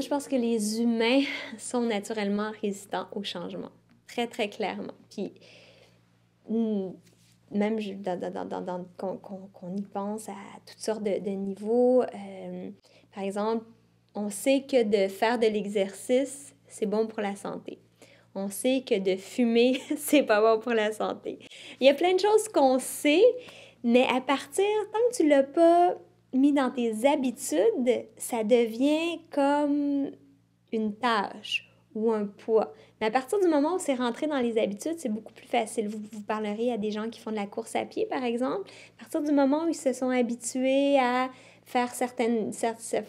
je pense que les humains sont naturellement résistants au changement, très, très clairement. Puis, mm, même qu'on y pense à toutes sortes de, niveaux, euh, par exemple, on sait que de faire de l'exercice, c'est bon pour la santé. On sait que de fumer, c'est pas bon pour la santé. Il y a plein de choses qu'on sait, mais à partir, tant que tu l'as pas mis dans tes habitudes, ça devient comme une tâche ou un poids. Mais à partir du moment où c'est rentré dans les habitudes, c'est beaucoup plus facile. Vous, parlerez à des gens qui font de la course à pied, par exemple. À partir du moment où ils se sont habitués à faire certaines... certaines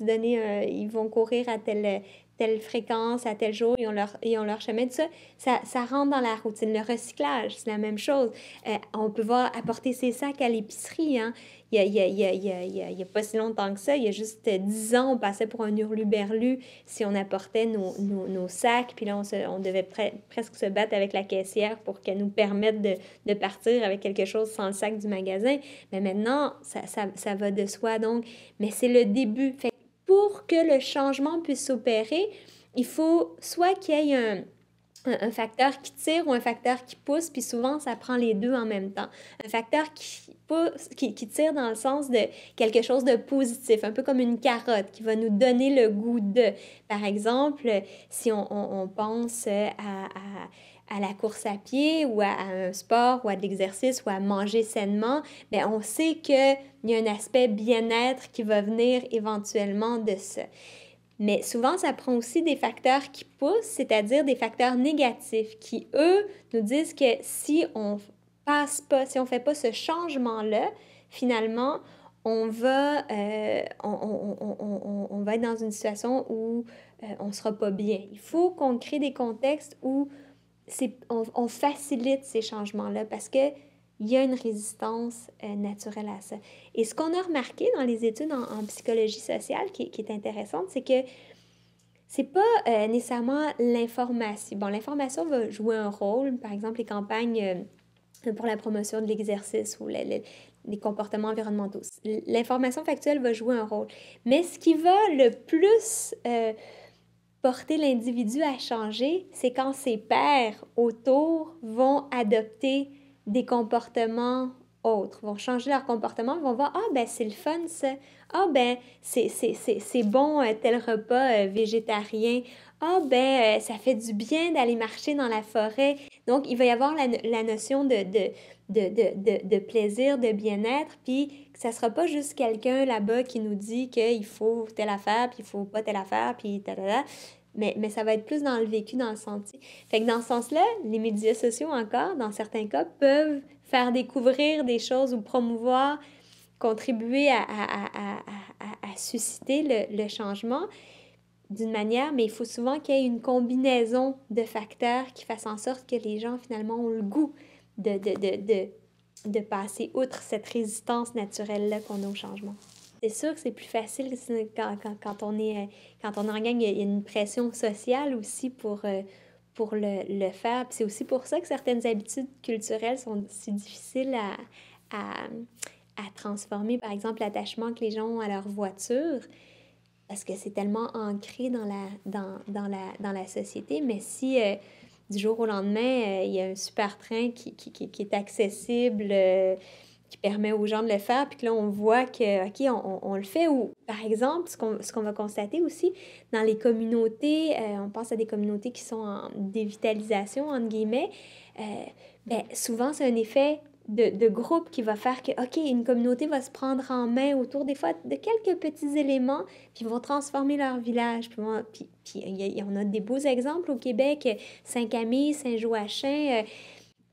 donner, euh, ils vont courir à telle, telle fréquence à tel jour, ils ont leur, ils ont leur chemin, tout ça, ça, ça rentre dans la routine. Le recyclage, c'est la même chose. Euh, on peut voir apporter ses sacs à l'épicerie. Hein. Il n'y a, a, a, a, pas si longtemps que ça, il y a juste dix ans, on passait pour un hurluberlu si on apportait nos, nos, nos sacs, puis là, on, on devait presque se battre avec la caissière pour qu'elle nous permette de, de, partir avec quelque chose sans le sac du magasin. Mais maintenant, ça, ça, ça va de soi, donc. Mais c'est le début. Fait que le changement puisse s'opérer, il faut soit qu'il y ait un, un, facteur qui tire ou un facteur qui pousse, puis souvent ça prend les deux en même temps. Un facteur qui pousse, qui, tire dans le sens de quelque chose de positif, un peu comme une carotte qui va nous donner le goût de. Par exemple, si on, pense à, la course à pied ou à, un sport ou à de l'exercice ou à manger sainement, mais ben, on sait qu'il y a un aspect bien-être qui va venir éventuellement de ça. Mais souvent, ça prend aussi des facteurs qui poussent, c'est-à-dire des facteurs négatifs qui, eux, nous disent que si on passe pas, si on fait pas ce changement-là, finalement, on va, euh, on, on, on, on, va être dans une situation où euh, on ne sera pas bien. Il faut qu'on crée des contextes où on, on facilite ces changements-là parce que il y a une résistance euh, naturelle à ça. Et ce qu'on a remarqué dans les études en, psychologie sociale qui, est intéressante, c'est que c'est pas euh, nécessairement l'information. Bon, l'information va jouer un rôle, par exemple les campagnes euh, pour la promotion de l'exercice ou les, les, les comportements environnementaux. L'information factuelle va jouer un rôle. Mais ce qui va le plus porter l'individu à changer, c'est quand ses pairs autour vont adopter des comportements autres, vont changer leur comportement, vont voir, ah ben c'est le fun ça, ah ben c'est bon euh, tel repas euh, végétarien, ah ben euh, ça fait du bien d'aller marcher dans la forêt. Donc il va y avoir la, notion de, de, de, de, plaisir, de bien-être, puis ça sera pas juste quelqu'un là-bas qui nous dit qu'il faut telle affaire, puis il faut pas telle affaire, puis ta, ta, ta. Mais, ça va être plus dans le vécu, dans le senti. Fait que dans ce sens-là, les médias sociaux encore, dans certains cas, peuvent faire découvrir des choses ou promouvoir, contribuer à, susciter le, changement d'une manière, mais il faut souvent qu'il y ait une combinaison de facteurs qui fasse en sorte que les gens, finalement, ont le goût de, de passer outre cette résistance naturelle-là qu'on a au changement. C'est sûr que c'est plus facile quand, quand, quand, on est, euh, quand on en gagne, il y a une pression sociale aussi pour, euh, pour le, le faire. C'est aussi pour ça que certaines habitudes culturelles sont si difficiles à, à, à transformer. Par exemple, l'attachement que les gens ont à leur voiture parce que c'est tellement ancré dans la, dans, dans, la, dans la société. Mais si euh, du jour au lendemain, il y a un super train qui, qui, qui, est accessible, qui permet aux gens de le faire, puis que là, on voit que, OK, on, on, le fait. Ou, par exemple, ce qu'on, ce qu'on va constater aussi, dans les communautés, euh, on pense à des communautés qui sont en dévitalisation, entre guillemets, euh, ben, souvent, c'est un effet de, de, groupe qui va faire que, OK, une communauté va se prendre en main autour des fois de quelques petits éléments, puis vont transformer leur village. Puis, on, puis, y a, on a des beaux exemples au Québec, Saint-Camille, Saint-Joachim. Euh,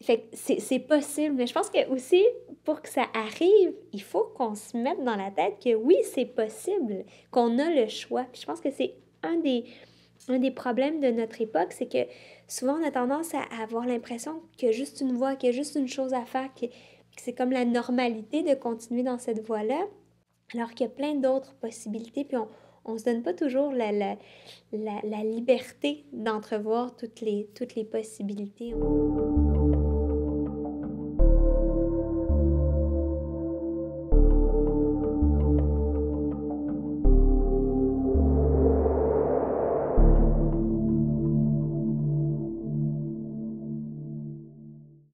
fait c'est, c'est possible. Mais je pense que aussi, pour que ça arrive, il faut qu'on se mette dans la tête que oui, c'est possible, qu'on a le choix. je pense que c'est un des, un des problèmes de notre époque, c'est que souvent on a tendance à avoir l'impression qu'il y a juste une voie, qu'il y a juste une chose à faire, que, c'est comme la normalité de continuer dans cette voie-là, alors qu'il y a plein d'autres possibilités. Puis on, on se donne pas toujours la, la, la, la liberté d'entrevoir toutes les, toutes les possibilités.